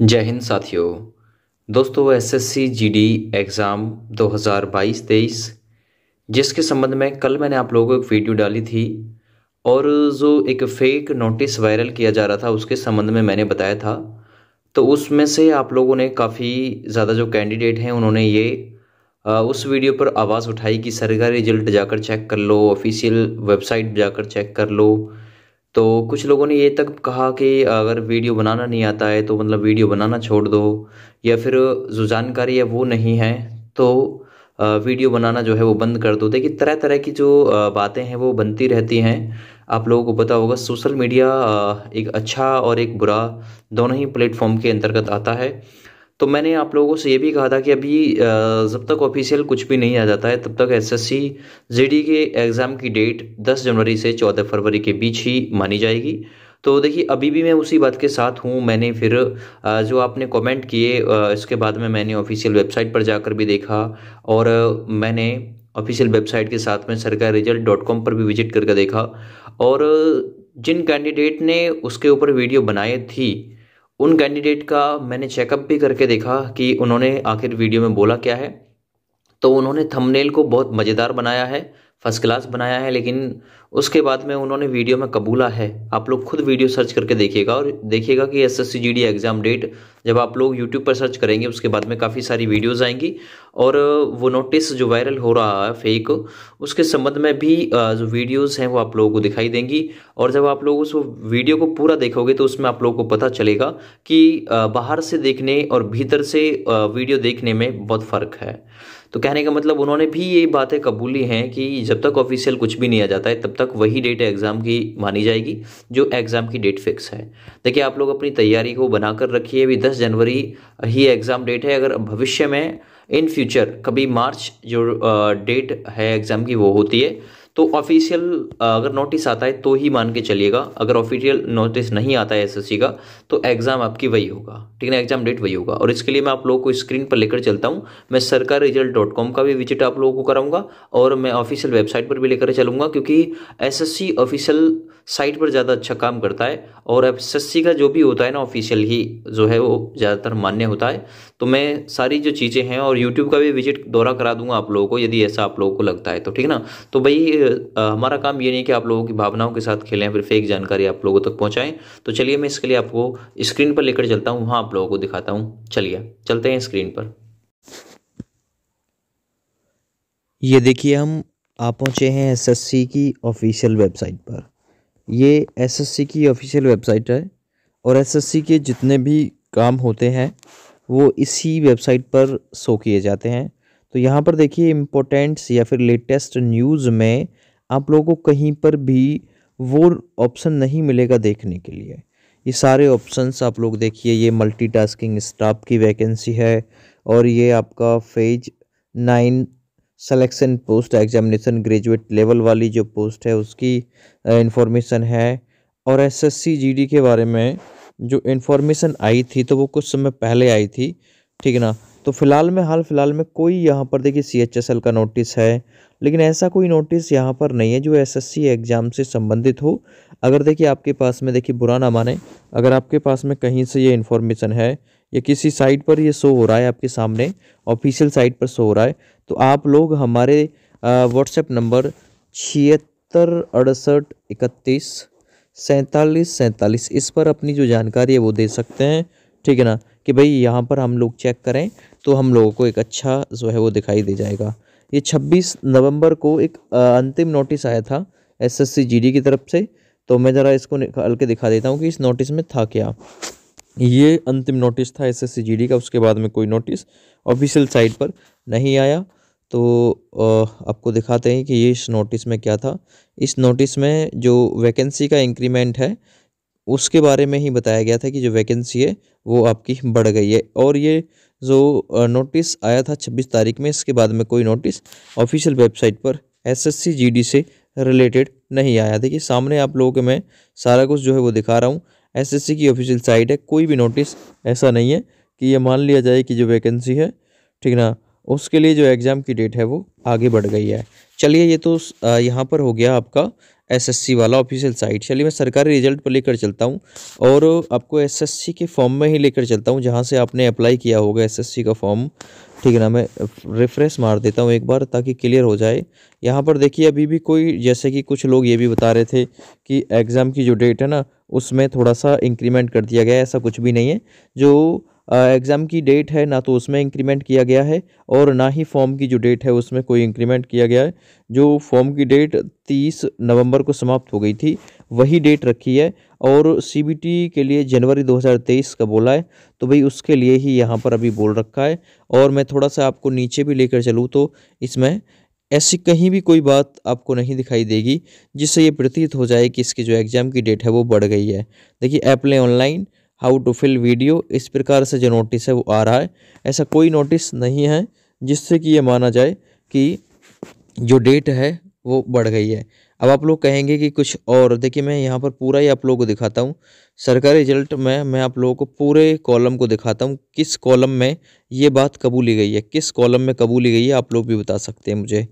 जय हिंद साथियों दोस्तों एसएससी जीडी एग्ज़ाम 2022-23 जिसके संबंध में कल मैंने आप लोगों को एक वीडियो डाली थी और जो एक फेक नोटिस वायरल किया जा रहा था उसके संबंध में मैंने बताया था तो उसमें से आप लोगों ने काफ़ी ज़्यादा जो कैंडिडेट हैं उन्होंने ये उस वीडियो पर आवाज़ उठाई कि सरकारी रिजल्ट जाकर चेक कर लो ऑफिशियल वेबसाइट जाकर चेक कर लो तो कुछ लोगों ने ये तक कहा कि अगर वीडियो बनाना नहीं आता है तो मतलब वीडियो बनाना छोड़ दो या फिर जो जानकारी है वो नहीं है तो वीडियो बनाना जो है वो बंद कर दो देखिए तरह तरह की जो बातें हैं वो बनती रहती हैं आप लोगों को पता होगा सोशल मीडिया एक अच्छा और एक बुरा दोनों ही प्लेटफॉर्म के अंतर्गत आता है तो मैंने आप लोगों से ये भी कहा था कि अभी जब तक ऑफिशियल कुछ भी नहीं आ जाता है तब तक एसएससी जीडी के एग्ज़ाम की डेट 10 जनवरी से 14 फरवरी के बीच ही मानी जाएगी तो देखिए अभी भी मैं उसी बात के साथ हूँ मैंने फिर जो आपने कमेंट किए इसके बाद में मैंने ऑफिशियल वेबसाइट पर जाकर भी देखा और मैंने ऑफिशियल वेबसाइट के साथ में सरकार रिजल्ट डॉट कॉम पर भी विजिट करके देखा और जिन कैंडिडेट ने उसके ऊपर वीडियो बनाए थी उन कैंडिडेट का मैंने चेकअप भी करके देखा कि उन्होंने आखिर वीडियो में बोला क्या है तो उन्होंने थंबनेल को बहुत मज़ेदार बनाया है फर्स्ट क्लास बनाया है लेकिन उसके बाद में उन्होंने वीडियो में कबूला है आप लोग खुद वीडियो सर्च करके देखिएगा और देखिएगा कि एस एस एग्ज़ाम डेट जब आप लोग यूट्यूब पर सर्च करेंगे उसके बाद में काफ़ी सारी वीडियोस आएंगी और वो नोटिस जो वायरल हो रहा है फेक उसके संबंध में भी जो वीडियोज़ हैं वो आप लोगों को दिखाई देंगी और जब आप लोग उस वीडियो को पूरा देखोगे तो उसमें आप लोगों को पता चलेगा कि बाहर से देखने और भीतर से वीडियो देखने में बहुत फ़र्क है तो कहने का मतलब उन्होंने भी ये बातें कबूली हैं कि जब तक ऑफिशियल कुछ भी नहीं आ जाता है तब तक वही डेट एग्ज़ाम की मानी जाएगी जो एग्ज़ाम की डेट फिक्स है देखिए आप लोग अपनी तैयारी को बनाकर रखिए अभी दस जनवरी ही एग्ज़ाम डेट है अगर भविष्य में इन फ्यूचर कभी मार्च जो डेट है एग्ज़ाम की वो होती है तो ऑफिशियल अगर नोटिस आता है तो ही मान के चलिएगा अगर ऑफिशियल नोटिस नहीं आता है एसएससी का तो एग्ज़ाम आपकी वही होगा ठीक है एग्जाम डेट वही होगा और इसके लिए मैं आप लोगों को स्क्रीन पर लेकर चलता हूँ मैं सरकार रिजल्ट डॉट कॉम का भी विजिट आप लोगों को कराऊंगा और मैं ऑफिशियल वेबसाइट पर भी लेकर चलूँगा क्योंकि एस ऑफिशियल साइट पर ज़्यादा अच्छा काम करता है और एस का जो भी होता है ना ऑफिशियल ही जो है वो ज़्यादातर मान्य होता है तो मैं सारी जो चीज़ें हैं और यूट्यूब का भी विजिट दौरा करा दूंगा आप लोगों को यदि ऐसा आप लोगों को लगता है तो ठीक है ना तो भाई हमारा काम ये नहीं कि आप लोगों की भावनाओं के साथ खेलें फिर फेक जानकारी आप लोगों तक पहुँचाएँ तो चलिए मैं इसके लिए आपको स्क्रीन पर लेकर चलता हूँ वहाँ आप लोगों को दिखाता हूँ चलिए चलते हैं स्क्रीन पर ये देखिए हम आप पहुँचे हैं एसएससी की ऑफिशियल वेबसाइट पर ये एसएससी की ऑफिशियल वेबसाइट है और एसएससी के जितने भी काम होते हैं वो इसी वेबसाइट पर शो किए जाते हैं तो यहाँ पर देखिए इम्पोर्टेंट्स या फिर लेटेस्ट न्यूज़ में आप लोगों को कहीं पर भी वो ऑप्शन नहीं मिलेगा देखने के लिए ये सारे ऑप्शंस आप लोग देखिए ये मल्टीटास्किंग स्टाफ की वैकेंसी है और ये आपका phase nine selection post examination graduate level वाली जो पोस्ट है उसकी इन्फॉर्मेशन है और एसएससी जीडी के बारे में जो इन्फॉर्मेशन आई थी तो वो कुछ समय पहले आई थी ठीक है ना तो फ़िलहाल में हाल फिलहाल में कोई यहाँ पर देखिए सी एच एस एल का नोटिस है लेकिन ऐसा कोई नोटिस यहाँ पर नहीं है जो एस एस सी एग्ज़ाम से संबंधित हो अगर देखिए आपके पास में देखिए बुरा ना माने अगर आपके पास में कहीं से ये इन्फॉर्मेशन है या किसी साइट पर ये शो हो रहा है आपके सामने ऑफिशियल साइट पर शो हो रहा है तो आप लोग हमारे व्हाट्सएप नंबर छिहत्तर अड़सठ इकतीस सैंतालीस सैंतालीस इस पर अपनी जो जानकारी है वो दे सकते हैं ठीक है ना कि भाई यहाँ पर हम लोग चेक करें तो हम लोगों को एक अच्छा जो है वो दिखाई दे जाएगा ये 26 नवंबर को एक अंतिम नोटिस आया था एसएससी जीडी की तरफ से तो मैं ज़रा इसको निकाल के दिखा देता हूँ कि इस नोटिस में था क्या ये अंतिम नोटिस था एसएससी जीडी का उसके बाद में कोई नोटिस ऑफिशियल साइट पर नहीं आया तो आपको दिखाते हैं कि ये इस नोटिस में क्या था इस नोटिस में जो वैकेंसी का इंक्रीमेंट है उसके बारे में ही बताया गया था कि जो वैकेंसी है वो आपकी बढ़ गई है और ये जो नोटिस आया था 26 तारीख में इसके बाद में कोई नोटिस ऑफिशियल वेबसाइट पर एसएससी जीडी से रिलेटेड नहीं आया देखिए सामने आप लोगों के मैं सारा कुछ जो है वो दिखा रहा हूँ एसएससी की ऑफिशियल साइट है कोई भी नोटिस ऐसा नहीं है कि ये मान लिया जाए कि जो वैकेंसी है ठीक ना उसके लिए जो एग्ज़ाम की डेट है वो आगे बढ़ गई है चलिए ये तो यहाँ पर हो गया आपका एसएससी वाला ऑफिशियल साइट चलिए मैं सरकारी रिजल्ट पर लेकर चलता हूँ और आपको एसएससी के फॉर्म में ही लेकर चलता हूँ जहाँ से आपने अप्लाई किया होगा एसएससी का फॉर्म ठीक है ना मैं रिफ्रेश मार देता हूँ एक बार ताकि क्लियर हो जाए यहाँ पर देखिए अभी भी कोई जैसे कि कुछ लोग ये भी बता रहे थे कि एग्ज़ाम की जो डेट है ना उसमें थोड़ा सा इंक्रीमेंट कर दिया गया ऐसा कुछ भी नहीं है जो एग्ज़ाम की डेट है ना तो उसमें इंक्रीमेंट किया गया है और ना ही फॉर्म की जो डेट है उसमें कोई इंक्रीमेंट किया गया है जो फॉर्म की डेट तीस नवंबर को समाप्त हो गई थी वही डेट रखी है और सीबीटी के लिए जनवरी 2023 का बोला है तो भाई उसके लिए ही यहाँ पर अभी बोल रखा है और मैं थोड़ा सा आपको नीचे भी लेकर चलूँ तो इसमें ऐसी कहीं भी कोई बात आपको नहीं दिखाई देगी जिससे ये प्रतीत हो जाए कि इसकी जो एग्ज़ाम की डेट है वो बढ़ गई है देखिए ऐपलें online how to fill video इस प्रकार से जो नोटिस है वो आ रहा है ऐसा कोई नोटिस नहीं है जिससे कि ये माना जाए कि जो डेट है वो बढ़ गई है अब आप लोग कहेंगे कि कुछ और देखिए मैं यहाँ पर पूरा ही आप लोगों को दिखाता हूँ सरकारी रिजल्ट में मैं आप लोगों को पूरे कॉलम को दिखाता हूँ किस कॉलम में ये बात कबूली गई है किस कॉलम में कबूली गई है आप लोग भी बता सकते हैं मुझे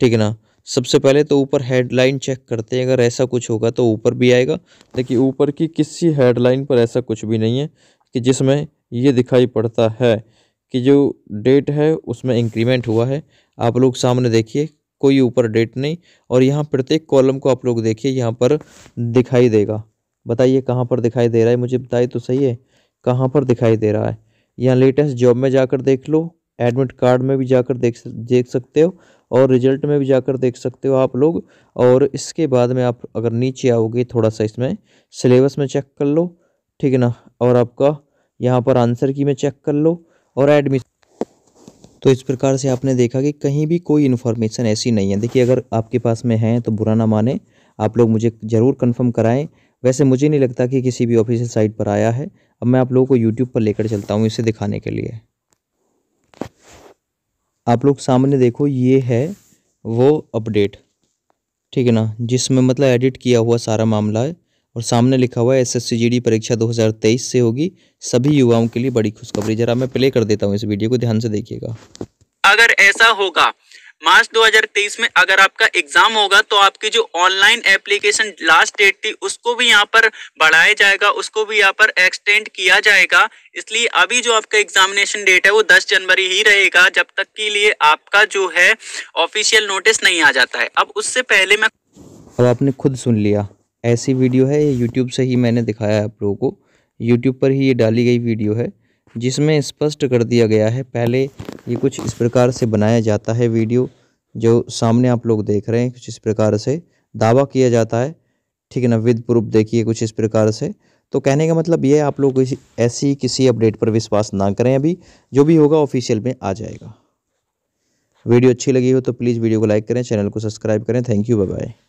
ठीक है ना सबसे पहले तो ऊपर हेडलाइन चेक करते हैं अगर ऐसा कुछ होगा तो ऊपर भी आएगा देखिए ऊपर की किसी हेडलाइन पर ऐसा कुछ भी नहीं है कि जिसमें ये दिखाई पड़ता है कि जो डेट है उसमें इंक्रीमेंट हुआ है आप लोग सामने देखिए कोई ऊपर डेट नहीं और यहाँ प्रत्येक कॉलम को आप लोग देखिए यहाँ पर दिखाई देगा बताइए कहाँ पर दिखाई दे रहा है मुझे बताइए तो सही है कहाँ पर दिखाई दे रहा है यहाँ लेटेस्ट जॉब में जाकर देख लो एडमिट कार्ड में भी जाकर देख देख सकते हो और रिजल्ट में भी जाकर देख सकते हो आप लोग और इसके बाद में आप अगर नीचे आओगे थोड़ा सा इसमें सिलेबस में चेक कर लो ठीक है ना और आपका यहाँ पर आंसर की में चेक कर लो और एडमिशन तो इस प्रकार से आपने देखा कि कहीं भी कोई इन्फॉर्मेशन ऐसी नहीं है देखिए अगर आपके पास में है तो बुरा ना माने आप लोग मुझे ज़रूर कन्फर्म कराएँ वैसे मुझे नहीं लगता कि किसी भी ऑफिशियल साइट पर आया है अब मैं आप लोगों को यूट्यूब पर लेकर चलता हूँ इसे दिखाने के लिए आप लोग सामने देखो ये है वो अपडेट ठीक है ना जिसमें मतलब एडिट किया हुआ सारा मामला है और सामने लिखा हुआ है एस एस परीक्षा 2023 से होगी सभी युवाओं के लिए बड़ी खुशखबरी जरा मैं प्ले कर देता हूँ इस वीडियो को ध्यान से देखिएगा अगर ऐसा होगा मार्च 2023 में अगर आपका एग्जाम होगा तो आपकी जो ऑनलाइन एप्लीकेशन लास्ट डेट थी उसको भी यहाँ पर बढ़ाया जाएगा उसको भी यहाँ पर एक्सटेंड किया जाएगा इसलिए अभी जो आपका एग्जामिनेशन डेट है वो 10 जनवरी ही रहेगा जब तक के लिए आपका जो है ऑफिशियल नोटिस नहीं आ जाता है अब उससे पहले मैं अब आपने खुद सुन लिया ऐसी वीडियो है यूट्यूब से ही मैंने दिखाया है आप लोगों को यूट्यूब पर ही ये डाली गई वीडियो है जिसमें स्पष्ट कर दिया गया है पहले ये कुछ इस प्रकार से बनाया जाता है वीडियो जो सामने आप लोग देख रहे हैं कुछ इस प्रकार से दावा किया जाता है ठीक है ना विद प्रूफ देखिए कुछ इस प्रकार से तो कहने का मतलब ये आप लोग ऐसी किसी अपडेट पर विश्वास ना करें अभी जो भी होगा ऑफिशियल में आ जाएगा वीडियो अच्छी लगी हो तो प्लीज़ वीडियो को लाइक करें चैनल को सब्सक्राइब करें थैंक यू बाय बाय